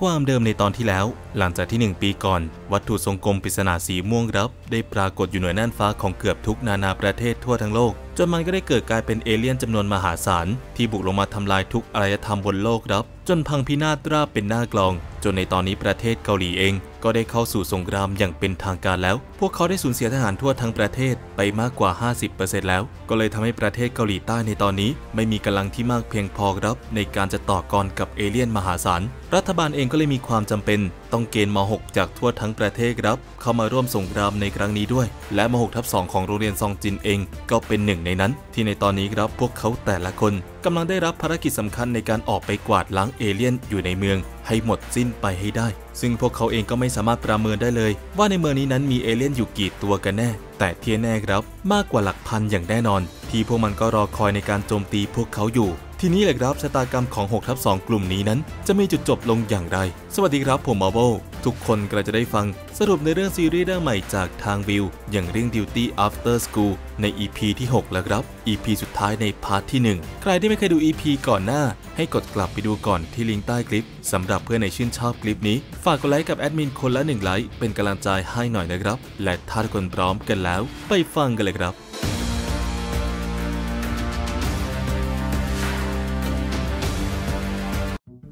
ความเดิมในตอนที่แล้ว หลังจากที่ 1 ปีก่อน วัตถุทรงกลมปริศนาสีม่วงรับ ได้ปรากฏอยู่เหนือน่านฟ้าของเกือบทุกนานาประเทศทั่วทั้งโลก จนมันก็ได้เกิดกลายเป็นเอเลี่ยนจำนวนมหาศาล ที่บุกลงมาทำลายทุกอารยธรรมบนโลกรับ จนพังพินาศราบเป็นหน้ากลอง จนในตอนนี้ประเทศเกาหลีเองก็ได้เข้าสู่สงครามอย่างเป็นทางการแล้วพวกเขาได้สูญเสียทหารทั่วทั้งประเทศไปมากกว่า 50%แล้ว ก็เลยทำให้ประเทศเกาหลีใต้ในตอนนี้ ไม่มีกำลังที่มากเพียงพอรับในการจะต่อกรกับเอเลี่ยนมหาศาลรัฐบาลเองก็เลยมีความจำเป็น ต้องเกณฑ์ม .6 จากทั่วทั้งประเทศรับ เข้ามาร่วมสงครามในครั้งนี้ด้วย และม .6 ทับ2ของโรงเรียนซองจินเองก็เป็นหนึ่ง ในนั้น ที่ในตอนนี้รับพวกเขาแต่ละคนกำลังได้รับภารกิจสำคัญในการออกไปกวาดล้างเอเลี่ยนอยู่ในเมือง ให้หมดสิ้นไปให้ได้ ซึ่งพวกเขาเองก็ไม่สามารถประเมินได้เลย ว่าในเมืองนี้นั้นมีเอเลี่ยนอยู่กี่ตัวกันแน่ แต่ที่แน่ครับมากกว่าหลักพันอย่างแน่นอน ที่พวกมันก็รอคอยในการโจมตีพวกเขาอยู่ทีนี้แหละครับชะตากรรมของ6ทับ2กลุ่มนี้นั้น จะมีจุดจบลงอย่างไร สวัสดีครับผมมาเบทุกคนก็จะได้ฟังสรุปในเรื่องซีรีส์เรื่องใหม่จากทางวิวอย่างเรื่อง Duty After School ใน EP ที่ 6 แล้วครับ EP สุดท้ายในพาร์ทที่ 1 ใครที่ไม่เคยดู EP ก่อนหน้าให้กดกลับไปดูก่อนที่ลิงก์ใต้คลิปสำหรับเพื่อนในชื่นชอบคลิปนี้ ฝากกดไลค์กับแอดมินคนละ1ไลค์เป็นกำลังใจให้หน่อยนะครับ และถ้าทุกคนพร้อมกันแล้ว ไปฟังกันเลยครับ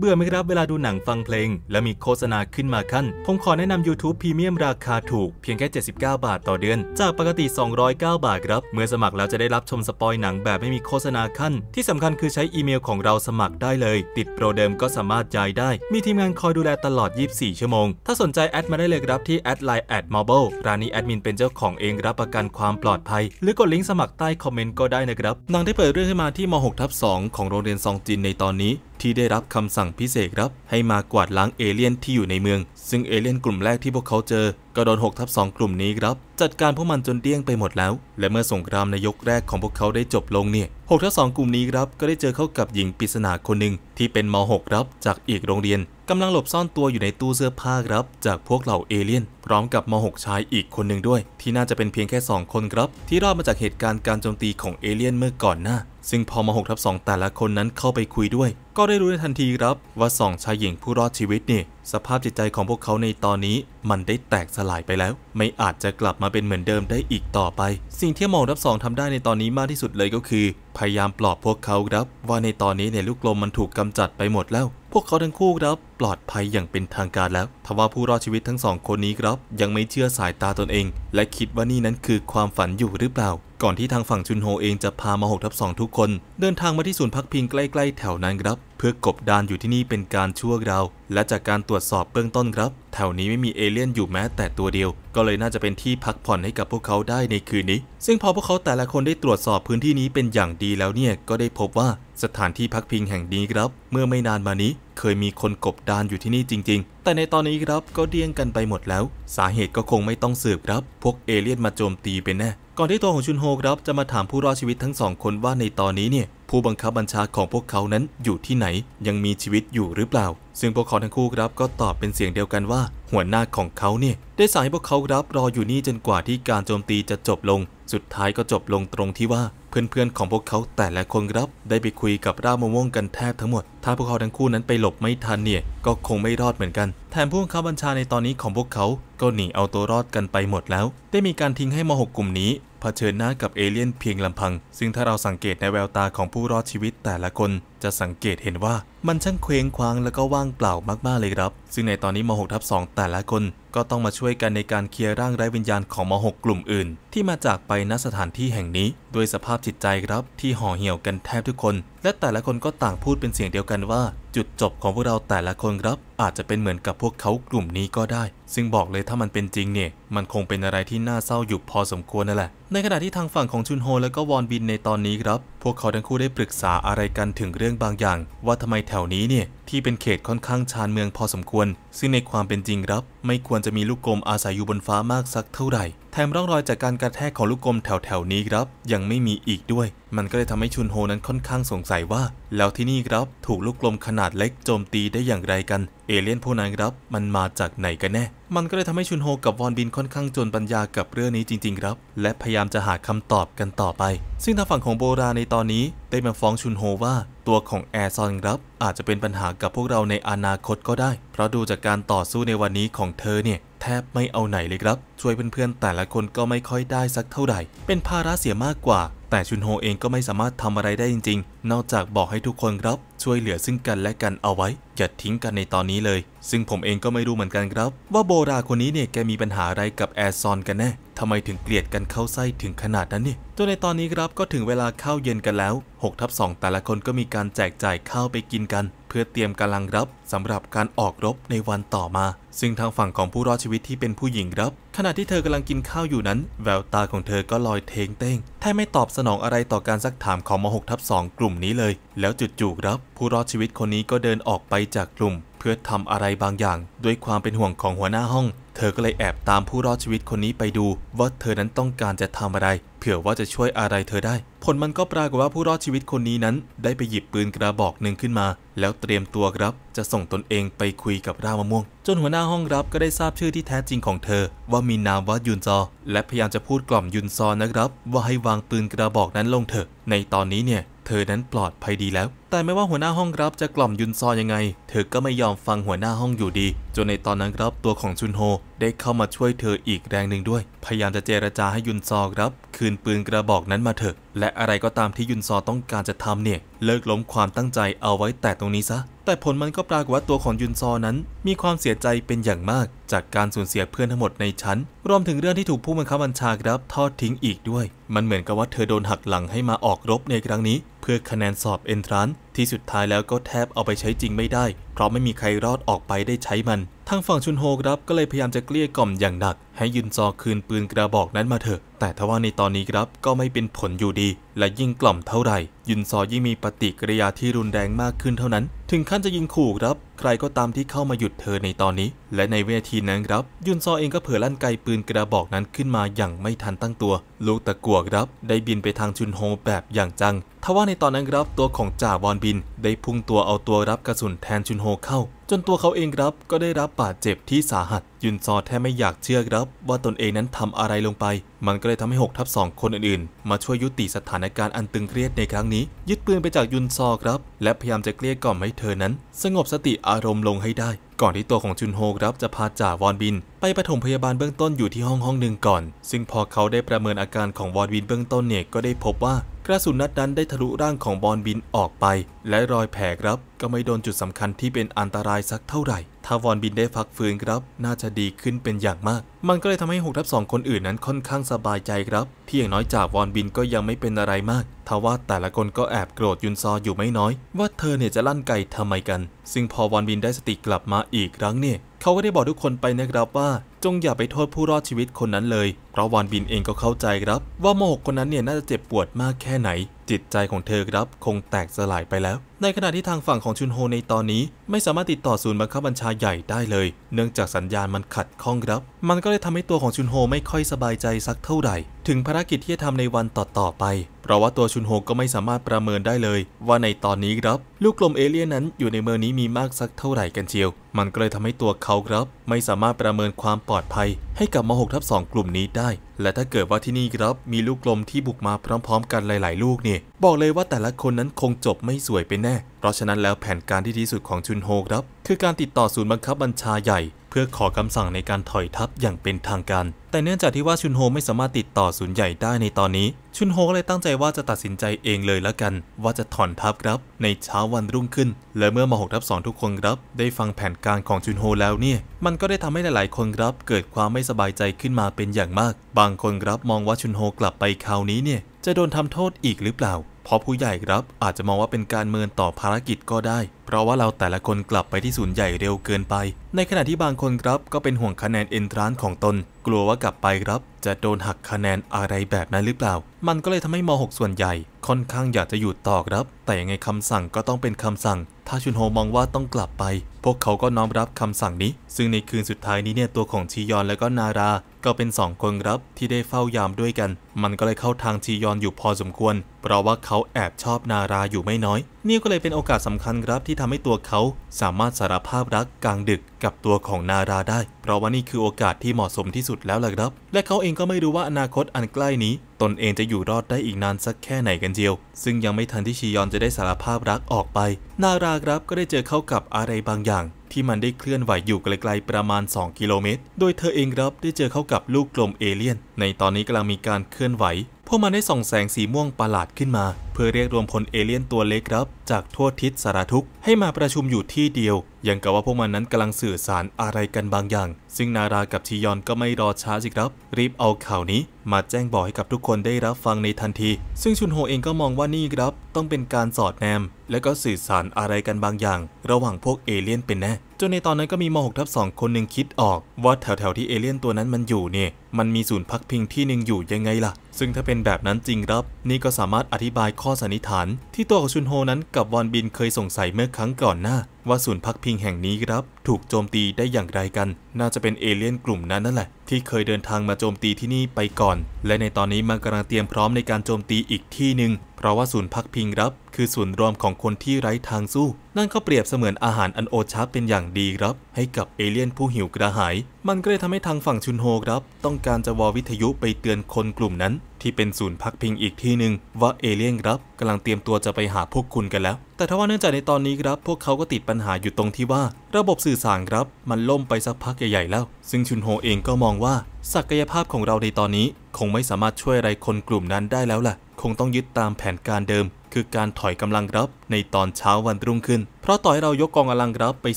เบื่อไหมครับเวลาดูหนังฟังเพลง และมีโฆษณาขึ้นมาขั้นผมขอแนะนำ YouTube พรีเมียมราคาถูกเพียงแค่ 79 บาทต่อเดือน จากปกติ 209 บาทครับ เมื่อสมัครแล้วจะได้รับชมสปอยหนังแบบไม่มีโฆษณาขั้น ที่สำคัญคือใช้อีเมลของเราสมัครได้เลย ติดโปรเดิมก็สามารถย้ายได้ มีทีมงานคอยดูแลตลอด 24 ชั่วโมงถ้าสนใจแอดมาได้เลยครับที่แอดไลน์แอดมอเบิลร้านนี้แอดมินเป็นเจ้าของเองรับประกันความปลอดภัย หรือกดลิงก์สมัครใต้คอมเมนต์ก็ได้นะครับหนังที่เปิดเรื่องขึ้นมาที่ม .6 ทับ2ของโรงเรียนซองจินในตอนนี้ที่ได้รับคำสั่งพิเศษครับให้มากวาดล้างเอเลี่ยนที่อยู่ในเมือง ซึ่งเอเลี่ยนกลุ่มแรกที่พวกเขาเจอก็โดน6ทับ2กลุ่มนี้ครับจัดการพวกมันจนเดี้ยงไปหมดแล้ว และเมื่อสงครามในยกแรกของพวกเขาได้จบลงเนี่ย6ทับ2กลุ่มนี้ครับก็ได้เจอเข้ากับหญิงปริศนาคนหนึ่งที่เป็นม .6 ครับ จากอีกโรงเรียนกำลังหลบซ่อนตัวอยู่ในตู้เสื้อผ้าครับ จากพวกเหล่าเอเลี่ยน พร้อมกับม .6 ชายอีกคนหนึ่งด้วย ที่น่าจะเป็นเพียงแค่ 2 คนครับ ที่รอดมาจากเหตุการณ์การโจมตีของเอเลี่ยนเมื่อก่อนหน้า ซึ่งพอม .6 ทับ2แต่ละคนนั้นเข้าไปคุยด้วย ก็ได้รู้ในทันทีครับว่า2ชายหญิงผู้รอดชีวิตนี่สภาพจิตใจของพวกเขาในตอนนี้มันได้แตกสลายไปแล้ว ไม่อาจจะกลับมาเป็นเหมือนเดิมได้อีกต่อไป สิ่งที่หมอรับสองทำได้ในตอนนี้มากที่สุดเลยก็คือ พยายามปลอบพวกเขาครับว่าในตอนนี้ในลูกลมมันถูกกำจัดไปหมดแล้ว พวกเขาทั้งคู่ครับ ปลอดภัยอย่างเป็นทางการแล้วทว่าผู้รอดชีวิตทั้งสองคนนี้ครับ ยังไม่เชื่อสายตาตนเอง และคิดว่านี่นั้นคือความฝันอยู่หรือเปล่าก่อนที่ทาง ฝั่งชุนโฮเองจะพามาหกทับสองทุกคน เดินทางมาที่ศูนย์พักพิงใกล้ๆแถวนั้นครับ เพื่อกบดานอยู่ที่นี่เป็นการชั่วคราวและจากการตรวจสอบเบื้องต้นครับ แถวนี้ไม่มีเอเลี่ยนอยู่แม้ แต่ตัวเดียว ก็เลยน่าจะเป็นที่พักผ่อนให้กับพวกเขาได้ในคืนนี้ ซึ่งพอพวกเขาแต่ละคนได้ตรวจสอบพื้นที่นี้เป็นอย่างดีแล้วเนี่ยก็ได้พบว่าสถานที่พักพิงแห่งนี้ครับ เมื่อไม่นานมานี้ เคยมีคนกบดานอยู่ที่นี่จริง ๆ แต่ในตอนนี้ครับก็เดี้ยงกันไปหมดแล้ว สาเหตุก็คงไม่ต้องสืบครับ พวกเอเลี่ยนมาโจมตีเป็นแน่ก่อนที่ตัวของชุนโฮครับจะมาถามผู้รอดชีวิตทั้งสองคนว่าในตอนนี้เนี่ยผู้บังคับบัญชาของพวกเขานั้นอยู่ที่ไหนยังมีชีวิตอยู่หรือเปล่า ซึ่งพวกเขาทั้งคู่ครับก็ตอบเป็นเสียงเดียวกันว่าหัวหน้าของเขาเนี่ยได้สั่งให้พวกเขารับรออยู่นี่จนกว่าที่การโจมตีจะจบลง สุดท้ายก็จบลงตรงที่ว่าเพื่อนๆของพวกเขาแต่ละคนรับได้ไปคุยกับราโมวงกันแทบทั้งหมด ถ้าพวกเขาทั้งคู่นั้นไปหลบไม่ทันเนี่ยก็คงไม่รอดเหมือนกันแถมผู้บังคับบัญชาในตอนนี้ของพวกเขาก็หนีเอาตัวรอดกันไปหมดแล้ว ได้มีการทิ้งให้มหกกลุ่มนี้เผชิญหน้ากับเอเลี่ยนเพียงลำพัง ซึ่งถ้าเราสังเกตในแววตาของผู้รอดชีวิตแต่ละคนจะสังเกตเห็นว่ามันช่างเคว้งคว้างแล้วก็ว่างเปล่ามากๆเลยครับ ซึ่งในตอนนี้ม6ทับ2แต่ละคนก็ต้องมาช่วยกันในการเคลียร์ร่างไร้วิญญาณของม6กลุ่มอื่น ที่มาจากไปณสถานที่แห่งนี้ด้วยสภาพจิตใจครับที่ห่อเหี่ยวกันแทบทุกคน และแต่ละคนก็ต่างพูดเป็นเสียงเดียวกันว่า จุดจบของพวกเราแต่ละคนครับ อาจจะเป็นเหมือนกับพวกเขากลุ่มนี้ก็ได้ ซึ่งบอกเลยถ้ามันเป็นจริงเนี่ย มันคงเป็นอะไรที่น่าเศร้าอยู่พอสมควรนั่นแหละในขณะที่ทางฝั่งของชุนโฮและก็วอนบินในตอนนี้ครับ พวกเขาทั้งคู่ได้ปรึกษาอะไรกันถึงเรืรื่องบางอย่างว่าทำไมแถวนี้เนี่ยที่เป็นเขตค่อนข้างชานเมืองพอสมควร ซึ่งในความเป็นจริงครับ ไม่ควรจะมีลูกกลมอาศัยอยู่บนฟ้ามากสักเท่าไหร่ แถมร่องรอยจากการกระแทกของลูกกลมแถว ๆ นี้ครับยังไม่มีอีกด้วย มันก็เลยทำให้ชุนโฮนั้นค่อนข้างสงสัยว่า แล้วที่นี่ครับถูกลูกกลมขนาดเล็กโจมตีได้อย่างไรกัน เอเลี่ยนพวกนั้นครับ มันมาจากไหนกันแน่ มันก็เลยทำให้ชุนโฮกับวอนบินค่อนข้างจนปัญญากับเรื่องนี้จริงๆ ครับ และพยายามจะหาคำตอบกันต่อไป ซึ่งทางฝั่งของโบราในตอนนี้ได้มาฟ้องชุนโฮว่า ตัวของแอร์ซอนครับอาจจะเป็นปัญหากับพวกเราในอนาคตก็ได้ เพราะดูจากการต่อสู้ในวันนี้ของเธอเนี่ยแทบไม่เอาไหนเลยครับ ช่วยเพื่อนๆแต่ละคนก็ไม่ค่อยได้สักเท่าไหร่เป็นภาระเสียมากกว่า แต่ชุนโฮเองก็ไม่สามารถทำอะไรได้จริง ๆ นอกจากบอกให้ทุกคนครับช่วยเหลือซึ่งกันและกันเอาไว้ อย่าทิ้งกันในตอนนี้เลย ซึ่งผมเองก็ไม่รู้เหมือนกันครับ ว่าโบราคนนี้เนี่ยแกมีปัญหาอะไรกับแอร์ซอนกันแน่ทำไมถึงเกลียดกันเข้าไส้ถึงขนาดนั้นเนี่ยจนในตอนนี้ครับก็ถึงเวลาข้าวเย็นกันแล้ว6ทับสแต่ละคนก็มีการแจกจ่ายข้าวไปกินกันเพื่อเตรียมกำลังรับสำหรับการออกรบในวันต่อมา ซึ่งทางฝั่งของผู้รอดชีวิตที่เป็นผู้หญิงรับ ขณะที่เธอกำลังกินข้าวอยู่นั้น แววตาของเธอก็ลอยเทงเต้งแทบไม่ตอบสนองอะไรต่อการซักถามของมหกทับสองกลุ่มนี้เลย แล้วจู่ๆรับ ผู้รอดชีวิตคนนี้ก็เดินออกไปจากกลุ่ม เพื่อทำอะไรบางอย่าง ด้วยความเป็นห่วงของหัวหน้าห้อง เธอก็เลยแอบตามผู้รอดชีวิตคนนี้ไปดูว่าเธอนั้นต้องการจะทำอะไร เผื่อว่าจะช่วยอะไรเธอได้ผลมันก็ปรากฏว่าผู้รอดชีวิตคนนี้นั้น ได้ไปหยิบปืนกระบอกหนึ่งขึ้นมา แล้วเตรียมตัวครับ จะส่งตนเองไปคุยกับรามะม่วง จนหัวหน้าห้องรับก็ได้ทราบชื่อที่แท้จริงของเธอ ว่ามีนามว่ายุนซอและพยายามจะพูดกล่อมยุนซอนะครับ ว่าให้วางปืนกระบอกนั้นลงเถอะ ในตอนนี้เนี่ยเธอนั้นปลอดภัยดีแล้วแต่ไม่ว่าหัวหน้าห้องครับจะกล่อมยุนซอยังไงเธอก็ไม่ยอมฟังหัวหน้าห้องอยู่ดีจนในตอนนั้นครับตัวของชุนโฮได้เข้ามาช่วยเธออีกแรงหนึ่งด้วย พยายามจะเจรจาให้ยุนซอครับ คืนปืนกระบอกนั้นมาเถอะและอะไรก็ตามที่ยุนซอต้องการจะทำเนี่ย เลิกล้มความตั้งใจเอาไว้แต่ตรงนี้ซะ แต่ผลมันก็ปรากฏว่าตัวของยุนซอนั้น มีความเสียใจเป็นอย่างมาก จากการสูญเสียเพื่อนทั้งหมดในชั้น รวมถึงเรื่องที่ถูกผู้บังคับบัญชาครับทอดทิ้งอีกด้วย มันเหมือนกับว่าเธอโดนหักหลังให้มาออกรบในครั้งนี้เพื่อคะแนนสอบเอนทรานที่สุดท้ายแล้วก็แทบเอาไปใช้จริงไม่ได้ เพราะไม่มีใครรอดออกไปได้ใช้มัน ทางฝั่งชุนโฮครับก็เลยพยายามจะเกลี้ยกล่อมอย่างหนัก ให้ยุนซอคืนปืนกระบอกนั้นมาเถอะ แต่ทว่าในตอนนี้ครับก็ไม่เป็นผลอยู่ดี และยิ่งกล่อมเท่าไหร่ ยุนซอยิ่งมีปฏิกิริยาที่รุนแรงมากขึ้นเท่านั้น ถึงขั้นจะยิงขู่ครับ ใครก็ตามที่เข้ามาหยุดเธอในตอนนี้ และในเวทีนั้นครับ ยุนซอเองก็เผยลั่นไกปืนกระบอกนั้นขึ้นมาอย่างไม่ทันตั้งตัว ลูกตะกั่วครับ ได้บินไปทางชุนโฮแบบอย่างจังทว่าในตอนนั้นครับตัวของจ่าวอนบินได้พุ่งตัวเอาตัวรับกระสุนแทนชุนโฮเข้าจนตัวเขาเองครับก็ได้รับบาดเจ็บที่สาหัสยุนซอแทบไม่อยากเชื่อครับว่าตนเองนั้นทำอะไรลงไป มันก็เลยทำให้ 6 ทับสคนอื่นๆ มาช่วยยุติสถานการณ์อันตึงเครียดในครั้งนี้ ยึดปืนไปจากยุนซอครับและพยายามจะเกลี้ยกล่อมให้เธอนั้น สงบสติอารมณ์ลงให้ได้ ก่อนที่ตัวของจุนโฮครับจะพาจ่าวอนบิน ไปปฐมพยาบาลเบื้องต้นอยู่ที่ห้องห้องหนึ่งก่อน ซึ่งพอเขาได้ประเมินอาการของวอนบินเบื้องต้นเนี่ยก็ได้พบว่า กระสุนนัดนั้นได้ทะลุร่างของบอนบินออกไปและรอยแผลครับก็ไม่โดนจุดสำคัญที่เป็นอันตรายสักเท่าไหร่ถ้าวอนบินได้พักฟื้นครับ น่าจะดีขึ้นเป็นอย่างมาก มันก็เลยทำให้หกทับสองคนอื่นนั้นค่อนข้างสบายใจครับที่อย่างน้อยจากวอนบินก็ยังไม่เป็นอะไรมาก ทว่าแต่ละคนก็แอบโกรธยุนซออยู่ไม่น้อย ว่าเธอเนี่ยจะลั่นไกทำไมกัน ซึ่งพอวอนบินได้สติกลับมาอีกครั้ง เนี่ยเขาก็ได้บอกทุกคนไปนะครับว่า จงอย่าไปโทษผู้รอดชีวิตคนนั้นเลย เพราะวานบินเองก็เข้าใจครับ ว่าโมหกคนนั้นเนี่ยน่าจะเจ็บปวดมากแค่ไหน จิตใจของเธอครับ คงแตกสลายไปแล้ว ในขณะที่ทางฝั่งของชุนโฮในตอนนี้ ไม่สามารถติดต่อศูนย์บังคับบัญชาใหญ่ได้เลยเนื่องจากสัญญาณมันขัดข้องครับมันก็เลยทำให้ตัวของชุนโฮไม่ค่อยสบายใจสักเท่าไหร่ ถึงภารกิจที่จะทำในวันต่อๆไป เพราะว่าตัวชุนโฮก็ไม่สามารถประเมินได้เลย ว่าในตอนนี้ครับลูกกลมเอเลี่ยนนั้นอยู่ในเมืองนี้มีมากสักเท่าไหร่กันเชียว มันก็เลยทำให้ตัวเขาครับไม่สามารถประเมินความปลอดภัย ให้กับมหกทับสองกลุ่มนี้ได้ และถ้าเกิดว่าที่นี่ครับมีลูกกลมที่บุกมาพร้อม ๆ กันหลายๆ ลูกเนี่ยบอกเลยว่าแต่ละคนนั้นคงจบไม่สวยไปแน่ เพราะฉะนั้นแล้วแผนการที่ดีสุดของชุนโฮครับ คือการติดต่อศูนย์บังคับบัญชาใหญ่ื่อขอคำสั่งในการถอยทัพอย่างเป็นทางการ แต่เนื่องจากที่ว่าชุนโฮไม่สามารถติดต่อศูนย์ใหญ่ได้ในตอนนี้ ชุนโฮก็เลยตั้งใจว่าจะตัดสินใจเองเลยละกัน ว่าจะถอนทัพครับในเช้าวันรุ่งขึ้น และเมื่อมาหกทัพสองทุกคนครับ ได้ฟังแผนการของชุนโฮแล้วเนี่ย มันก็ได้ทำให้หลายๆคนครับ เกิดความไม่สบายใจขึ้นมาเป็นอย่างมาก บางคนครับมองว่าชุนโฮกลับไปคราวนี้เนี่ยจะโดนทำโทษอีกหรือเปล่า เพราะผู้ใหญ่ครับอาจจะมองว่าเป็นการเมินต่อภารกิจก็ได้เพราะว่าเราแต่ละคนกลับไปที่ศูนย์ใหญ่เร็วเกินไป ในขณะที่บางคนครับก็เป็นห่วงคะแนนเอนทรานของตน กลัวว่ากลับไปครับ จะโดนหักคะแนนอะไรแบบนั้นหรือเปล่า มันก็เลยทำให้ม .6 ส่วนใหญ่ ค่อนข้างอยากจะหยุดต่อครับ แต่ยังไงคำสั่งก็ต้องเป็นคำสั่ง ถ้าชุนโฮมองว่าต้องกลับไป พวกเขาก็น้อมรับคำสั่งนี้ ซึ่งในคืนสุดท้ายนี้เนี่ยตัวของชียอนและก็นารา ก็เป็นสองคนครับที่ได้เฝ้ายามด้วยกัน มันก็เลยเข้าทางชียอนอยู่พอสมควร เพราะว่าเขาแอบชอบนาราอยู่ไม่น้อยนี่ก็เลยเป็นโอกาสสำคัญครับที่ทำให้ตัวเขาสามารถสารภาพรักกลางดึกกับตัวของนาราได้ เพราะว่านี่คือโอกาสที่เหมาะสมที่สุดแล้วล่ะครับ และเขาเองก็ไม่รู้ว่าอนาคตอันใกล้นี้ ตนเองจะอยู่รอดได้อีกนานสักแค่ไหนกันเจียว ซึ่งยังไม่ทันที่ชียอนจะได้สารภาพรักออกไป นาราครับก็ได้เจอเข้ากับอะไรบางอย่าง ที่มันได้เคลื่อนไหวอยู่ไกล ๆประมาณ 2 กิโลเมตร โดยเธอเองครับได้เจอเข้ากับลูกกลมเอเลี่ยน ในตอนนี้กำลังมีการเคลื่อนไหวพวกมันได้ส่องแสงสีม่วงประหลาดขึ้นมาพื่อเรียกรวมพลเอเลี่ยนตัวเล็กครับจากทั่วทิศสารทุกให้มาประชุมอยู่ที่เดียวยังกับว่าพวกมันนั้นกำลังสื่อสารอะไรกันบางอย่าง ซึ่งนารากับชิยอนก็ไม่รอช้าสิครับ รีบเอาข่าวนี้มาแจ้งบอกให้กับทุกคนได้รับฟังในทันที ซึ่งชุนโฮเองก็มองว่านี่ครับต้องเป็นการสอดแนมและก็สื่อสารอะไรกันบางอย่าง ระหว่างพวกเอเลี่ยนเป็นแน่จนในตอนนั้นก็มีมหกทับสองคนหนึ่งคิดออกว่าแถวๆที่เอเลี่ยนตัวนั้นมันอยู่เนี่ยมันมีศูนย์พักพิงที่หนึ่งอยู่ยังไงล่ะ ซึ่งถ้าเป็นแบบนั้นจริงครับ นี่ก็สามารถอธิบายข้อข้อสันนิษฐานที่ตัวของชุนโฮนั้นกับบอลบินเคยสงสัยเมื่อครั้งก่อนหน้าว่าศูนย์พักพิงแห่งนี้ครับ ถูกโจมตีได้อย่างไรกัน น่าจะเป็นเอเลี่ยนกลุ่มนั้นนั่นแหละที่เคยเดินทางมาโจมตีที่นี่ไปก่อน และในตอนนี้มันกำลังเตรียมพร้อมในการโจมตีอีกที่หนึ่ง เพราะว่าศูนย์พักพิงครับ คือศูนย์รวมของคนที่ไร้ทางสู้ นั่นก็เปรียบเสมือนอาหารอันโอชาเป็นอย่างดีครับ ให้กับเอเลี่ยนผู้หิวกระหาย มันก็เลยทำให้ทางฝั่งชุนโฮครับ ต้องการจะวอวิทยุไปเตือนคนกลุ่มนั้น ที่เป็นศูนย์พักพิงอีกที่หนึ่งว่าเอเลี่ยนครับกำลังเตรียมตัวจะไปหาพวกคุณกันแล้วแต่ทว่าเนื่องจากในตอนนี้ครับ พวกเขาก็ติดปัญหาอยู่ตรงที่ว่า ระบบสื่อสารครับ มันล่มไปสักพักใหญ่ๆ แล้ว ซึ่งชุนโฮเองก็มองว่า ศักยภาพของเราในตอนนี้ คงไม่สามารถช่วยอะไรคนกลุ่มนั้นได้แล้วล่ะ คงต้องยึดตามแผนการเดิม คือการถอยกำลังครับในตอนเช้าวันรุ่งขึ้น เพราะต่อให้เรายกกองกำลังรับไป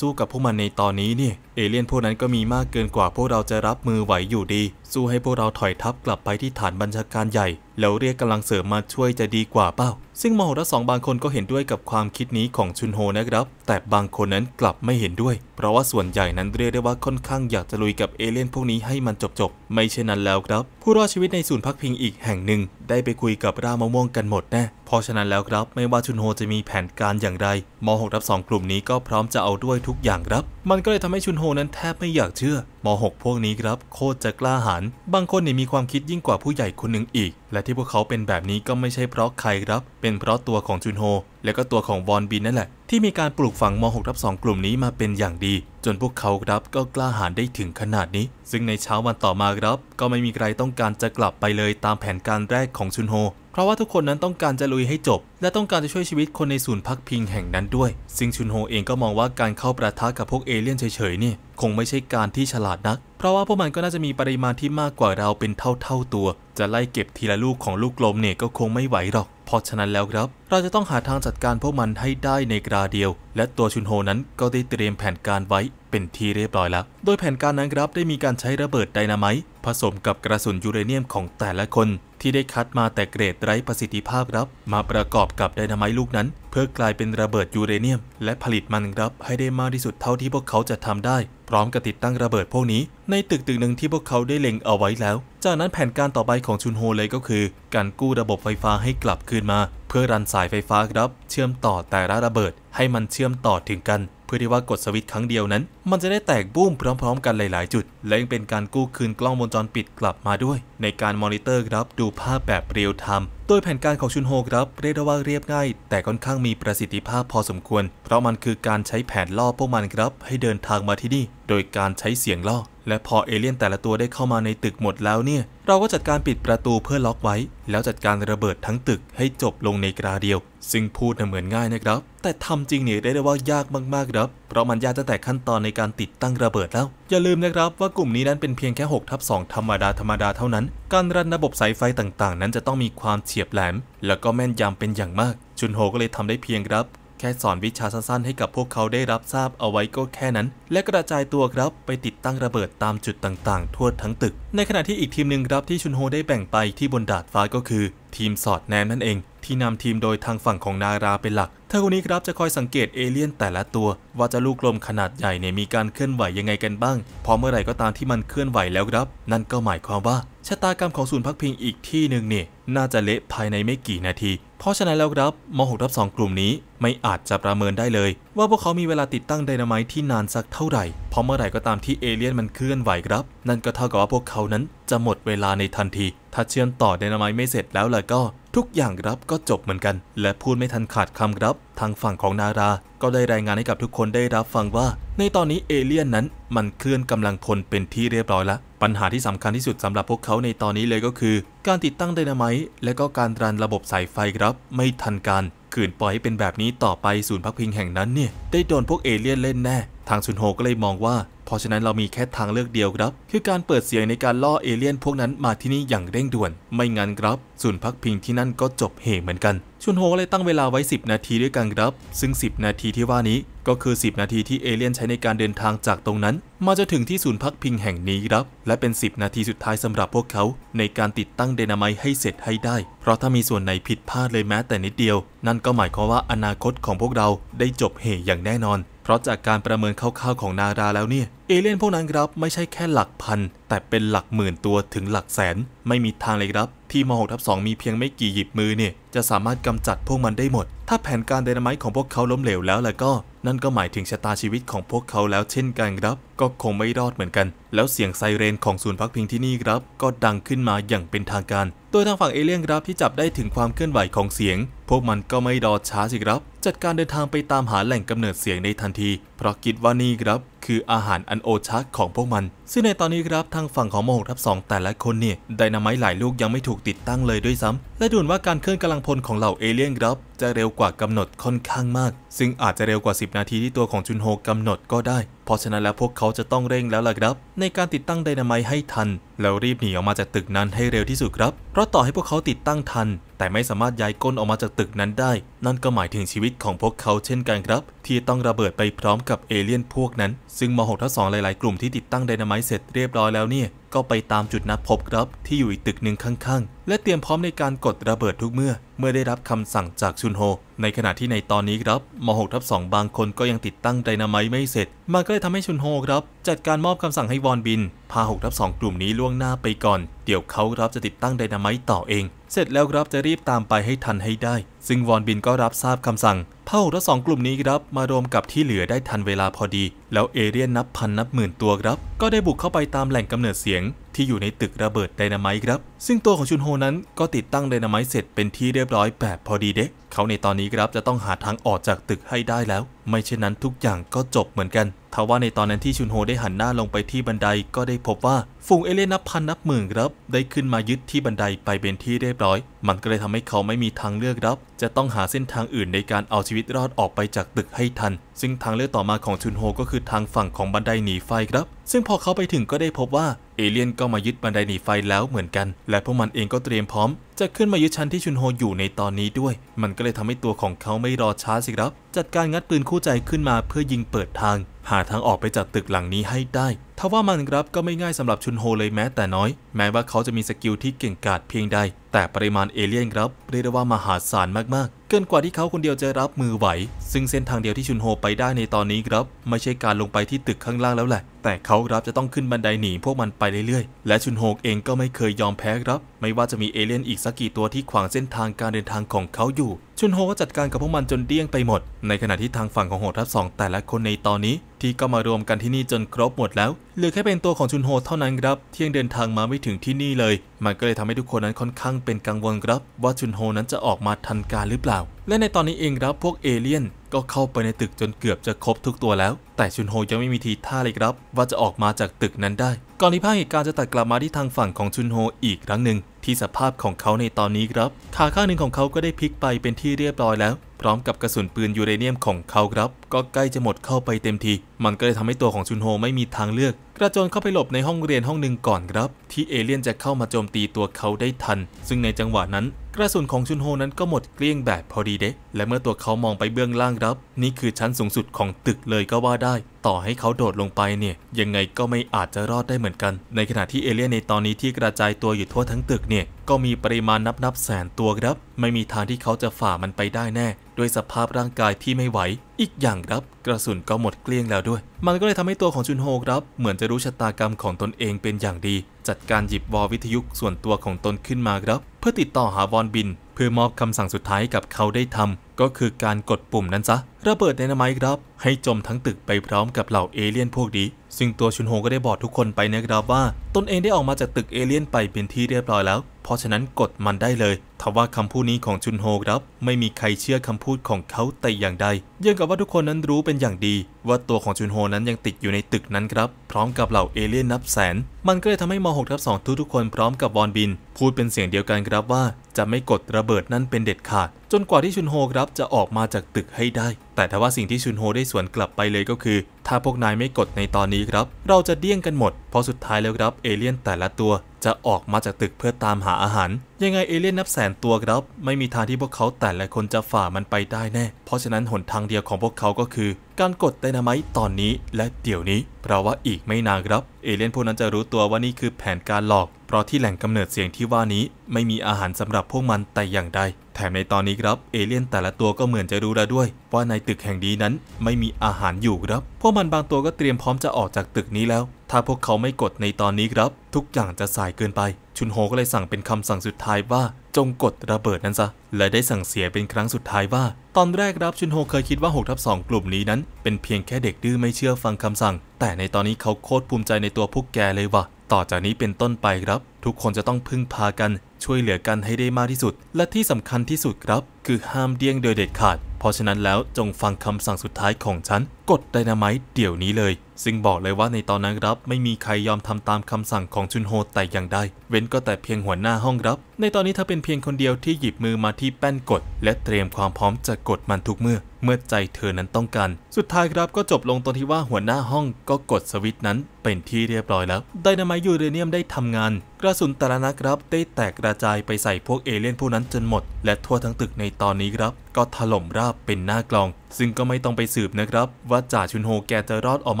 สู้กับพวกมันในตอนนี้นี่เอเลี่ยนพวกนั้นก็มีมากเกินกว่าพวกเราจะรับมือไหวอยู่ดีสู้ให้พวกเราถอยทัพกลับไปที่ฐานบัญชาการใหญ่แล้วเรียกกำลังเสริมมาช่วยจะดีกว่าเป้าซึ่งมโหรสองบางคนก็เห็นด้วยกับความคิดนี้ของชุนโฮนะครับ แต่บางคนนั้นกลับไม่เห็นด้วย เพราะว่าส่วนใหญ่นั้นเรียกได้ว่าค่อนข้างอยากจะลุยกับเอเลี่ยนพวกนี้ให้มันจบๆไม่เช่นนั้นแล้วครับ ผู้รอดชีวิตในศูนย์พักพิงอีกแห่งหนึ่งได้ไปคุยกับรามะม่วงกันหมดแนะ่เพราะฉะนั้นแล้วครับไม่ว่าชุนโฮจะมีแผนการอย่างไรม .6 รับ2กลุ่มนี้ก็พร้อมจะเอาด้วยทุกอย่างครับมันก็เลยทำให้ชุนโฮนั้นแทบไม่อยากเชื่อม .6 พวกนี้ครับ โคตรจะกล้าหาญ บางคนนี่มีความคิดยิ่งกว่าผู้ใหญ่คนหนึ่งอีก และที่พวกเขาเป็นแบบนี้ก็ไม่ใช่เพราะใครครับ เป็นเพราะตัวของชุนโฮและก็ตัวของวอนบินนั่นแหละที่มีการปลูกฝังม .6 รับงกลุ่มนี้มาเป็นอย่างดี จนพวกเขาครับก็กล้าหาญได้ถึงขนาดนี้ ซึ่งในเช้าวันต่อมาครับ ก็ไม่มีใครต้องการจะกลับไปเลยตามแผนการแรกของชุนโฮ เพราะว่าทุกคนนั้นต้องการจะลุยให้จบและต้องการจะช่วยชีวิตคนในศูนย์พักพิงแห่งนั้นด้วย ซึ่งชุนโฮเองก็มองว่าการเข้าประทะกับพวกเอเลี่ยนเฉยๆนี่คงไม่ใช่การที่ฉลาดนักเพราะว่าพวกมันก็น่าจะมีปริมาณที่มากกว่าเราเป็นเท่าๆตัว จะไล่เก็บทีละลูกของลูกกลมเนี่ยก็คงไม่ไหวหรอก เพราะฉะนั้นแล้วครับ เราจะต้องหาทางจัดการพวกมันให้ได้ในกราเดียว และตัวชุนโฮนั้นก็ได้เตรียมแผนการไว้เป็นที่เรียบร้อยแล้ว โดยแผนการนั้นครับได้มีการใช้ระเบิดไดนาไมต์ผสมกับกระสุนยูเรเนียมของแต่ละคน ที่ได้คัดมาแต่เกรดไร้ประสิทธิภาพครับ มาประกอบกับไดนาไมต์ลูกนั้นเพื่อกลายเป็นระเบิดยูเรเนียม และผลิตมันครับ ให้ได้มากที่สุดเท่าที่พวกเขาจะทำได้ พร้อมกับติดตั้งระเบิดพวกนี้ ในตึกตึกหนึ่งที่พวกเขาได้เล็งเอาไว้แล้ว จากนั้นแผนการต่อไปของชุนโฮเลยก็คือการกู้ระบบไฟฟ้าให้กลับคืนมา เพื่อรันสายไฟฟ้าครับเชื่อมต่อแต่ละระเบิดให้มันเชื่อมต่อถึงกัน เพื่อที่ว่ากดสวิตช์ครั้งเดียวนั้น มันจะได้แตกบูมพร้อม ๆ กันหลาย ๆ จุด และยังเป็นการกู้คืนกล้องวงจรปิดกลับมาด้วย ในการมอนิเตอร์ครับดูภาพแบบเรียลไทม์โดยแผนการของชุนโฮครับเรียกว่าเรียบง่าย แต่ค่อนข้างมีประสิทธิภาพพอสมควร เพราะมันคือการใช้แผนล่อพวกมันครับ ให้เดินทางมาที่นี่โดยการใช้เสียงล่อและพอเอเลี่ยนแต่ละตัวได้เข้ามาในตึกหมดแล้วเนี่ยเราก็จัดการปิดประตูเพื่อล็อกไว้ แล้วจัดการระเบิดทั้งตึกให้จบลงในกราเดียว ซึ่งพูดเหมือนง่ายนะครับแต่ทำจริงเนี่ยได้ได้ว่ายากมากๆครับเพราะมันยากตั้งแต่ขั้นตอนในการติดตั้งระเบิดแล้ว อย่าลืมนะครับ ว่ากลุ่มนี้นั้นเป็นเพียงแค่6ทับสธรรมดา ธรรมดาเท่านั้น การรันระบบสายไฟต่าง ๆ นั้นจะต้องมีความเฉียบแหลม แล้วก็แม่นยำเป็นอย่างมากจุนโฮก็เลยทำได้เพียงครับแค่สอนวิชาสั้นๆให้กับพวกเขาได้รับทราบเอาไว้ก็แค่นั้น และกระจายตัวครับไปติดตั้งระเบิดตามจุดต่าง ๆ ทั่วทั้งตึกในขณะที่อีกทีมหนึ่งครับที่ชุนโฮได้แบ่งไปที่บนดาดฟ้าก็คือ ทีมสอดแนมนั่นเองที่นำทีมโดยทางฝั่งของนาราเป็นหลักเธอคนนี้ครับจะคอยสังเกตเอเลี่ยนแต่ละตัวว่าจะลูกกลมขนาดใหญ่เนี่ยมีการเคลื่อนไหวยังไงกันบ้างพอเมื่อไหร่ก็ตามที่มันเคลื่อนไหวแล้วครับ นั่นก็หมายความว่าชะตากรรมของศูนย์พักพิงอีกที่หนึ่งเนี่ยน่าจะเละภายในไม่กี่นาที เพราะฉะนั้นแล้วครับมหกทับสองกลุ่มนี้ไม่อาจจะประเมินได้เลย ว่าพวกเขามีเวลาติดตั้งไดนาไมท์ที่นานสักเท่าไหร่เพราะเมื่อไหร่ก็ตามที่เอเลี่ยนมันเคลื่อนไหวครับนั่นก็เท่ากับว่าพวกเขานั้นจะหมดเวลาในทันที ถ้าเชื่อมต่อไดนาไมท์ไม่เสร็จแล้วล่ะก็ทุกอย่างครับก็จบเหมือนกัน และพูดไม่ทันขาดคำครับทางฝั่งของนารา ก็ได้รายงานให้กับทุกคนได้รับฟังว่า ในตอนนี้เอเลี่ยนนั้นมันเคลื่อนกำลังพลเป็นที่เรียบร้อยแล้ว ปัญหาที่สำคัญที่สุดสำหรับพวกเขาในตอนนี้เลยก็คือ การติดตั้งไดนาไมต์และก็การรันระบบสายไฟครับไม่ทันการขืนปล่อยให้เป็นแบบนี้ต่อไปศูนย์พักพิงแห่งนั้นเนี่ยได้โดนพวกเอเลี่ยนเล่นแน่ทางซุนโฮก็เลยมองว่าเพราะฉะนั้นเรามีแค่ทางเลือกเดียวครับ คือการเปิดเสียงในการล่อเอเลี่ยนพวกนั้นมาที่นี่อย่างเร่งด่วน ไม่งั้นครับ ศูนย์พักพิงที่นั่นก็จบเหเหมือนกัน ชุนโฮเลยตั้งเวลาไว้ 10 นาทีด้วยกันครับ ซึ่ง 10 นาทีที่ว่านี้ก็คือ 10 นาทีที่เอเลี่ยนใช้ในการเดินทางจากตรงนั้น มาจะถึงที่ศูนย์พักพิงแห่งนี้ครับ และเป็น 10 นาทีสุดท้ายสำหรับพวกเขาในการติดตั้งเดนามัยให้เสร็จให้ได้ เพราะถ้ามีส่วนไหนผิดพลาดเลยแม้แต่นิดเดียว นั่นก็หมายความว่าอนาคตของพวกเราได้จบเหอย่างแน่นอนพราะจากการประเมินคร่าวๆของนาราแล้วเนี่ย เอเลี่ยนพวกนั้นครับ ไม่ใช่แค่หลักพัน แต่เป็นหลักหมื่นตัวถึงหลักแสน ไม่มีทางเลยครับ ที่มหกทับสองมีเพียงไม่กี่หยิบมือเนี่ยจะสามารถกำจัดพวกมันได้หมด ถ้าแผนการเดนไมา์ของพวกเขาล้มเหลวแล้วแล้วก็นั่นก็หมายถึงชะตาชีวิตของพวกเขาแล้วเช่นกันครับ ก็คงไม่รอดเหมือนกัน แล้วเสียงไซเรน ของศูนย์พักพิงที่นี่ครับ ก็ดังขึ้นมาอย่างเป็นทางการโดยทางฝั่งเอเลี่ยนครับ ที่จับได้ถึงความเคลื่อนไหวของเสียง พวกมันก็ไม่รอช้าสิครับ จัดการเดินทางไปตามหาแหล่งกำเนิดเสียงในทันทีเพราะคิดว่านี่ครับคืออาหารอันโอชะของพวกมัน ซึ่งในตอนนี้ครับทางฝั่งของโมหกทับสองแต่ละคนเนี่ยไดนาไมต์หลายลูกยังไม่ถูกติดตั้งเลยด้วยซ้ำ และดูนว่าการเคลื่อนกำลังพลของเหล่าเอเลี่ยนครับ จะเร็วกว่ากำหนดค่อนข้างมาก ซึ่งอาจจะเร็วกว่า 10 นาทีที่ตัวของจุนโฮกำหนดก็ได้เพราะฉะนั้นแล้วพวกเขาจะต้องเร่งแล้วล่ะครับในการติดตั้งไดนามายให้ทันแล้วรีบหนีออกมาจากตึกนั้นให้เร็วที่สุดครับเพราะต่อให้พวกเขาติดตั้งทันแต่ไม่สามารถย้ายก้นออกมาจากตึกนั้นได้ นั่นก็หมายถึงชีวิตของพวกเขาเช่นกันครับที่ต้องระเบิดไปพร้อมกับเอเลี่ยนพวกนั้น ซึ่งมหกทั้งสองหลายๆกลุ่มที่ติดตั้งไดนามายเสร็จเรียบร้อยแล้วเนี่ยก็ไปตามจุดนัดพบครับ ที่อยู่อีกตึกหนึ่งข้างๆและเตรียมพร้อมในการกดระเบิดทุกเมื่อเมื่อได้รับคำสั่งจากชุนโฮในขณะที่ในตอนนี้ครับม6ทับ2บางคนก็ยังติดตั้งไดนาไมท์ไม่เสร็จมันก็เลยทำให้ชุนโฮครับ จัดการมอบคำสั่งให้วอนบินพา6ทับ2กลุ่มนี้ล่วงหน้าไปก่อน เดี๋ยวเขารับจะติดตั้งไดนาไมต์ต่อเอง เสร็จแล้วครับจะรีบตามไปให้ทันให้ได้ ซึ่งวอนบินก็รับทราบคำสั่งพาหกทับสองกลุ่มนี้ครับมารวมกับที่เหลือได้ทันเวลาพอดี แล้วเอเรียนนับพันนับหมื่นตัวครับ ก็ได้บุกเข้าไปตามแหล่งกำเนิดเสียง ที่อยู่ในตึกระเบิดไดนาไมท์ครับ ซึ่งตัวของชุนโฮนั้นก็ติดตั้งไดนาไม์เสร็จเป็นที่เรียบร้อยแบบพอดีเด็กเขาในตอนนี้ครับจะต้องหาทางออกจากตึกให้ได้แล้ว ไม่เช่นนั้นทุกอย่างก็จบเหมือนกันทว่าในตอนนั้นที่ชุนโฮได้หันหน้าลงไปที่บันไดก็ได้พบว่าฝูงเอเลนนับพันนับหมื่นครับ ได้ขึ้นมายึดที่บันไดไปเป็นที่เรียบร้อย มันก็เลยทำให้เขาไม่มีทางเลือกครับ จะต้องหาเส้นทางอื่นในการเอาชีวิตรอดออกไปจากตึกให้ทัน ซึ่งทางเลือกต่อมาของชุนโฮก็คือทางฝั่งของบันไดหนีไฟครับ ซึ่งพอเขาไปถึงก็ได้พบว่าเอเลี่ยนก็มายึดบันไดหนีไฟแล้วเหมือนกัน และพวกมันเองก็เตรียมพร้อมจะขึ้นมายึดชั้นที่ชุนโฮอยู่ในตอนนี้ด้วย มันก็เลยทำให้ตัวของเขาไม่รอช้าสิครับ จัดการงัดปืนคู่ใจขึ้นมาเพื่อยิงเปิดทาง หาทางออกไปจากตึกหลังนี้ให้ได้ทว่ามันครับก็ไม่ง่ายสำหรับชุนโฮเลยแม้แต่น้อย แม้ว่าเขาจะมีสกิลที่เก่งกาจเพียงใดแต่ปริมาณเอเลี่ยนครับเรียกได้ว่ามหาศาลมาก ๆเกินกว่าที่เขาคนเดียวจะรับมือไหว ซึ่งเส้นทางเดียวที่ชุนโฮไปได้ในตอนนี้ครับ ไม่ใช่การลงไปที่ตึกข้างล่างแล้วแหละ แต่เขารับจะต้องขึ้นบันไดหนี พวกมันไปเรื่อยๆ และชุนโฮเองก็ไม่เคยยอมแพ้ครับ ไม่ว่าจะมีเอเลี่ยนอีกสักกี่ตัวที่ขวางเส้นทางการเดินทางของเขาอยู่ ชุนโฮก็จัดการกับพวกมันจนเดี้ยงไปหมดในขณะที่ทางฝั่งของโหดทัพสองแต่ละคนในตอนนี้ที่ก็มารวมกันที่นี่จนครบหมดแล้วเหลือแค่เป็นตัวของชุนโฮเท่านั้นครับที่ยังเดินทางมาไม่ถึงที่นี่เลย มันก็เลยทำให้ทุกคนนั้นค่อนข้างเป็นกังวลครับว่าชุนโฮนั้นจะออกมาทันการหรือเปล่า และในตอนนี้เองครับพวกเอเลี่ยนก็เข้าไปในตึกจนเกือบจะครบทุกตัวแล้ว แต่ชุนโฮยังไม่มีทีท่าเลยครับ ว่าจะออกมาจากตึกนั้นได้ก่อนที่ภาพเหตุการณ์จะตัดกลับมาที่ทางฝั่งของชุนโฮอีกครั้งหนึ่งที่สภาพของเขาในตอนนี้ครับขาข้างหนึ่งของเขาก็ได้พลิกไปเป็นที่เรียบร้อยแล้ว พร้อมกับกระสุนปืนยูเรเนียมของเขาครับ ก็ใกล้จะหมดเข้าไปเต็มที มันก็เลยทำให้ตัวของชุนโฮไม่มีทางเลือกกระโจนเข้าไปหลบในห้องเรียนห้องหนึ่งก่อนครับ ที่เอเลี่ยนจะเข้ามาโจมตีตัวเขาได้ทัน ซึ่งในจังหวะนั้นกระสุนของชุนโฮนั้นก็หมดเกลี้ยงแบบพอดีเด็และเมื่อตัวเขามองไปเบื้องล่างรับ นี่คือชั้นสูงสุดของตึกเลยก็ว่าได้ ต่อให้เขาโดดลงไปเนี่ยยังไงก็ไม่อาจจะรอดได้เหมือนกัน ในขณะที่เอเลี่ยนในตอนนี้ที่กระจายตัวอยู่ทั่วทั้งตึกเนี่ยก็มีปริมาณนับนับแสนตัวครับ ไม่มีทางที่เขาจะฝ่ามันไปได้แน่ด้วยสภาพร่างกายที่ไม่ไหวอีกอย่างครับกระสุนก็หมดเกลี้ยงแล้วด้วย มันก็เลยทำให้ตัวของชุนโฮครับ เหมือนจะรู้ชะตากรรมของตนเองเป็นอย่างดีจัดการหยิบวอลวิทยุส่วนตัวของตนขึ้นมาครับ เพื่อติดต่อหาวอนบิน เพื่อมอบคำสั่งสุดท้ายกับเขาได้ทำก็คือการกดปุ่มนั้นซะระเบิดในนไม้ครับ ให้จมทั้งตึกไปพร้อมกับเหล่าเอเลี่ยนพวกนี้ซึ่งตัวชุนโฮก็ได้บอกทุกคนไปนะครับว่า ตนเองได้ออกมาจากตึกเอเลี่ยนไปเป็นที่เรียบร้อยแล้ว เพราะฉะนั้นกดมันได้เลย ทว่าคำพูดนี้ของชุนโฮครับ ไม่มีใครเชื่อคำพูดของเขาแต่อย่างใดยังกับว่าทุกคนนั้นรู้เป็นอย่างดี ว่าตัวของชุนโฮนั้นยังติดอยู่ในตึกนั้นครับ พร้อมกับเหล่าเอเลี่ยนนับแสน มันก็เลยทำให้มหกทับงทุกทุกคนพร้อมกับวอนบินพูดเป็นเสียงเดียวกันครับว่าจะไม่กดระเบิดนั่นเป็นเด็ดขาด จนกว่าที่ชุนโฮครับจะออกมาจากตึกให้ได้ แต่ทว่าสิ่งที่ชุนโฮได้สวนกลับไปเลยก็คือถ้าพวกนายไม่กดในตอนนี้ครับ เราจะเดี้ยงกันหมด เพราะสุดท้ายแล้วครับเอเลี่ยนแต่ละตัว จะออกมาจากตึกเพื่อตามหาอาหาร ยังไงเอเลี่ยนนับแสนตัวครับ ไม่มีทางที่พวกเขาแต่ละคนจะฝ่ามันไปได้แน่ เพราะฉะนั้นหนทางเดียวของพวกเขาก็คือ การกดไดนามต์ตอนนี้ และเดี๋ยวนี้ เพราะว่าอีกไม่นานครับเอเลี่ยนพวกนั้นจะรู้ตัวว่านี่คือแผนการหลอก เพราะที่แหล่งกำเนิดเสียงที่ว่านี้ไม่มีอาหารสำหรับพวกมันแต่อย่างใดแถมในตอนนี้ครับ เอเลี่ยนแต่ละตัวก็เหมือนจะรู้แล้วด้วยว่าในตึกแห่งนี้นั้นไม่มีอาหารอยู่ครับพวกมันบางตัวก็เตรียมพร้อมจะออกจากตึกนี้แล้ว ถ้าพวกเขาไม่กดในตอนนี้ครับ ทุกอย่างจะสายเกินไป ชุนโฮก็เลยสั่งเป็นคำสั่งสุดท้ายว่า จงกดระเบิดนั้นซะและได้สั่งเสียเป็นครั้งสุดท้ายว่า ตอนแรกครับชุนโฮเคยคิดว่า6ทับสกลุ่มนี้นั้นเป็นเพียงแค่เด็กดื้อไม่เชื่อฟังคำสั่ง แต่ในตอนนี้เขาโคตรภูมิใจในตัวพวกแกเลยว่ะต่อจากนี้เป็นต้นไปครับทุกคนจะต้องพึ่งพากัน ช่วยเหลือกันให้ได้มากที่สุด และที่สำคัญที่สุดครับ คือห้ามเดี่ยงโดยเด็ดขาด เพราะฉะนั้นแล้วจงฟังคำสั่งสุดท้ายของฉัน กดไดนาไมต์เดี๋ยวนี้เลย ซึ่งบอกเลยว่าในตอนนั้นครับไม่มีใครยอมทำตามคำสั่งของชุนโฮแต่อย่างใดเว้นก็แต่เพียงหัวหน้าห้องครับ ในตอนนี้เธอเป็นเพียงคนเดียวที่หยิบมือมาที่แป้นกดและเตรียมความพร้อมจะกดมันทุกเมื่อเมื่อใจเธอนั้นต้องการสุดท้ายครับก็จบลงตรงที่ว่าหัวหน้าห้องก็กดสวิตช์นั้นเป็นที่เรียบร้อยแล้ว ไดนาไมต์ยูเรเนียมได้ทำงานกระสุนแต่ละนัดครับได้แตกกระจายไปใส่พวกเอเลี่ยนผู้นั้นจนหมด และทั่วทั้งตึกในตอนนี้ครับ ก็ถล่มราบเป็นหน้ากลอง ซึ่งก็ไม่ต้องไปสืบนะครับ ว่าจ่าชุนโฮแกจะรอดออก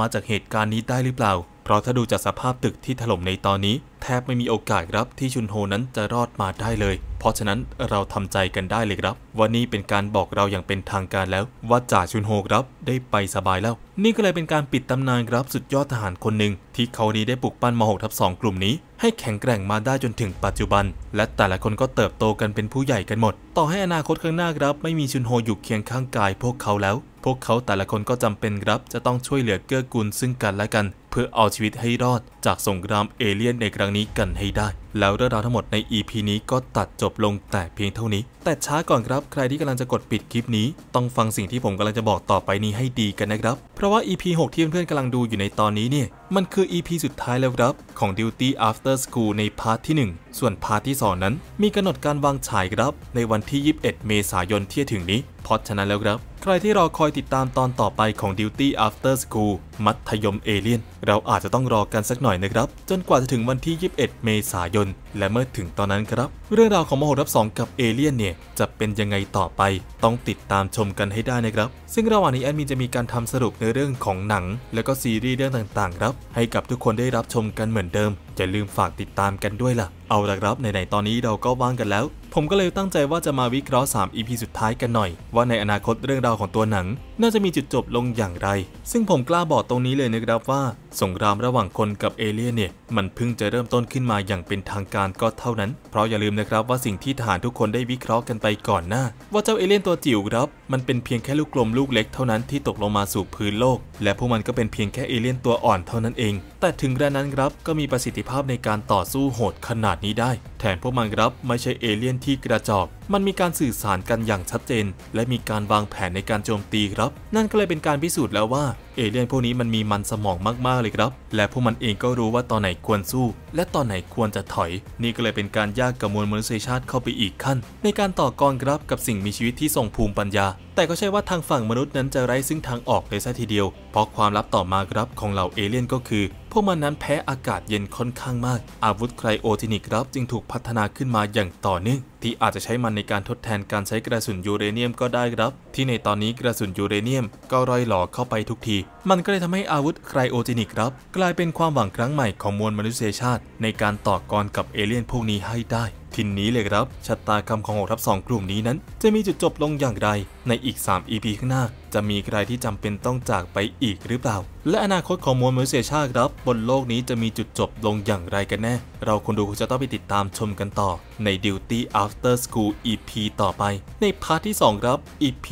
มาจากเหตุการณ์นี้ได้หรือเปล่าเพราะถ้าดูจากสภาพตึกที่ถล่มในตอนนี้ แทบไม่มีโอกาสครับที่ชุนโฮนั้นจะรอดมาได้เลย เพราะฉะนั้นเราทำใจกันได้เลยครับ วันนี้เป็นการบอกเราอย่างเป็นทางการแล้วว่าจ่าชุนโฮครับ ได้ไปสบายแล้ว นี่ก็เลยเป็นการปิดตำนานครับสุดยอดทหารคนหนึ่งที่เขานี้ได้ปลุกปั้นมหกทับสองกลุ่มนี้ให้แข็งแกร่งมาได้จนถึงปัจจุบัน และแต่ละคนก็เติบโตกันเป็นผู้ใหญ่กันหมด ต่อให้อนาคตข้างหน้าครับ ไม่มีชุนโฮอยู่เคียงข้างกายพวกเขาแล้ว พวกเขาแต่ละคนก็จำเป็นครับ จะต้องช่วยเหลือเกื้อกูลซึ่งกันและกันเพื่อเอาชีวิตให้รอดจากสงครามเอเลี่ยนในครั้งนี้กันให้ได้ แล้วเรื่องราวทั้งหมดใน EP นี้ก็ตัดจบลงแต่เพียงเท่านี้ แต่ช้าก่อนครับ ใครที่กำลังจะกดปิดคลิปนี้ ต้องฟังสิ่งที่ผมกำลังจะบอกต่อไปนี้ให้ดีกันนะครับ เพราะว่า EP 6 ที่เพื่อนๆกำลังดูอยู่ในตอนนี้เนี่ยมันคือ EP สุดท้ายแล้วครับของ Duty After School ในพาร์ทที่1 ส่วนพาร์ทที่ 2 นั้น มีกำหนดการวางฉายครับ ในวันที่ 21 เมษายนที่ถึงนี้เพราะฉะนั้นแล้วครับ ใครที่รอคอยติดตามตอนต่อไปของ Duty After School มัธยมเอเลี่ยนเราอาจจะต้องรอกันสักหน่อยนะครับ จนกว่าจะถึงวันที่ 21 เมษายน และเมื่อถึงตอนนั้นครับ เรื่องราวของมหรับสองกับเอเลี่ยนเนี่ย จะเป็นยังไงต่อไปต้องติดตามชมกันให้ได้นะครับ ซึ่งระหว่างนี้แอดมินจะมีการทำสรุปในเรื่องของหนังและก็ซีรีส์เรื่องต่างๆ ครับ ให้กับทุกคนได้รับชมกันเหมือนเดิมจะลืมฝากติดตามกันด้วยล่ะ เอาละครับในนตอนนี้เราก็ว่างกันแล้ว ผมก็เลยตั้งใจว่าจะมาวิเคราะห์3 EP สุดท้ายกันหน่อยว่าในอนาคตเรื่องราวของตัวหนังน่าจะมีจุดจบลงอย่างไร ซึ่งผมกล้าบอกตรงนี้เลยนะครับว่า สงครามระหว่างคนกับเอเลี่ยนเนี่ยมันเพิ่งจะเริ่มต้นขึ้นมาอย่างเป็นทางการก็เท่านั้น เพราะอย่าลืมนะครับว่าสิ่งที่ทหารทุกคนได้วิเคราะห์กันไปก่อนหน้า ว่าเจ้าเอเลี่ยนตัวจิ๋วครับ มันเป็นเพียงแค่ลูกกลมลูกเล็กเท่านั้นที่ตกลงมาสู่พื้นโลก และพวกมันก็เป็นเพียงแค่เอเลี่ยนตัวอ่อนเท่านั้นเอง แต่ถึงกระนั้นครับก็มีประสิทธิภาพในการต่อสู้โหดขนาดนี้ได้แถมพวกมันครับไม่ใช่เอเลี่ยนที่กระจอกมันมีการสื่อสารกันอย่างชัดเจน และมีการวางแผนในการโจมตีครับ นั่นก็เลยเป็นการพิสูจน์แล้วว่าเอเลี่ยนพวกนี้มันมีมันสมองมากๆเลยครับและพวกมันเองก็รู้ว่าตอนไหนควรสู้ และตอนไหนควรจะถอยนี่ก็เลยเป็นการยากกับมวลมนุษยชาติเข้าไปอีกขั้น ในการต่อกรครับกับสิ่งมีชีวิตที่ทรงภูมิปัญญา แต่ก็ใช่ว่าทางฝั่งมนุษย์นั้นจะไร้ซึ่งทางออกเลยซะทีเดียว เพราะความลับต่อมาครับของเหล่าเอเลี่ยนก็คือวกมันนั้นแพ้อากาศเย็นค่อนข้างมาก อาวุธไครโอเทนิกรับจึงถูกพัฒนาขึ้นมาอย่างต่อเนื่องที่อาจจะใช้มันในการทดแทนการใช้กระสุนยูเรเนียมก็ได้ครับ ที่ในตอนนี้กระสุนยูเรเนียมก็ร่อยหล่อเข้าไปทุกที มันก็เลยทำให้อาวุธไครโอเทนิกรับ กลายเป็นความหวังครั้งใหม่ของมวลมนุษยชาติ ในการต่อกรกับเอเลี่ยนพวกนี้ให้ได้ทีนี้เลยครับ ชะตากรรมของหกทับสองกลุ่มนี้นั้น จะมีจุดจบลงอย่างไร ในอีก 3 EP ข้างหน้าจะมีใครที่จำเป็นต้องจากไปอีกหรือเปล่า และอนาคตของมวลมนุษยชาติครับ บนโลกนี้จะมีจุดจบลงอย่างไรกันแน่ เราคนดูจะต้องไปติดตามชมกันต่อใน Duty After School EP ต่อไป ในพาร์ทที่2ครับ EP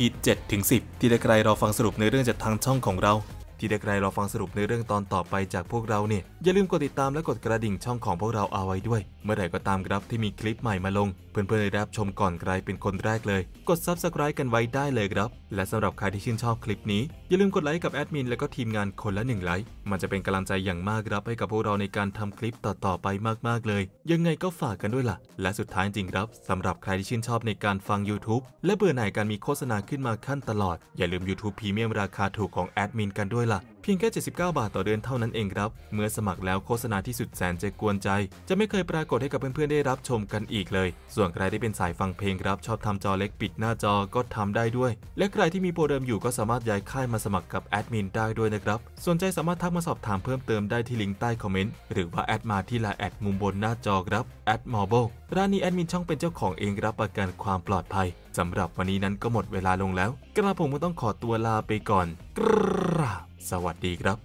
7-10 ที่ใครรอฟังสรุปในเรื่องจากทางช่องของเราที่ได้ใครรอฟังสรุปในเรื่องตอนต่อไปจากพวกเราเนี่ยอย่าลืมกดติดตามและกดกระดิ่งช่องของพวกเราเอาไว้ด้วย เมื่อไหร่ก็ตามครับที่มีคลิปใหม่มาลง เพื่อนๆได้รับชมก่อนใครเป็นคนแรกเลย กดซับสไคร b ์กันไว้ได้เลยครับและสำหรับใครที่ชื่นชอบคลิปนี้ อย่าลืมกดไลค์กับแอดมินและก็ทีมงานคนละหนึ่งไลค์ มันจะเป็นกำลังใจอย่างมากครับให้กับพวกเราในการทำคลิปต่อๆไปมากๆเลย ยังไงก็ฝากกันด้วยล่ะ และสุดท้ายจริงครับ สำหรับใครที่ชื่นชอบในการฟัง YouTube และเบื่อหน่ายการมีโฆษณาขึ้นมาขั้นตลอด อย่าลืม YouTube พรีเมียมราคาถูกของแอดมินกันด้วยเยละ่ะเพียงแค่ 79 บาทต่อเดือนเท่านั้นเองครับ เมื่อสมัครแล้วโฆษณาที่สุดแสนจะกวนใจ จะไม่เคยปรากฏให้กับเพื่อนๆได้รับชมกันอีกเลย ส่วนใครที่เป็นสายฟังเพลงครับ ชอบทำจอเล็กปิดหน้าจอก็ทำได้ด้วย และใครที่มีโปรเดิมอยู่ก็สามารถย้ายค่ายมาสมัครกับแอดมินได้ด้วยนะครับสนใจสามารถทักมาสอบถามเพิ่มเติมได้ที่ลิงก์ใต้คอมเมนต์หรือว่าแอดมาที่ไลน์แอดมุมบนหน้าจอครับแอดมอร์บร้านนี้แอดมินช่องเป็นเจ้าของเองรับประกันความปลอดภัยสำหรับวันนี้นั้นก็หมดเวลาลงแล้วกระผมก็ต้องขอตัวลาไปก่อนกราบสวัสดีครับ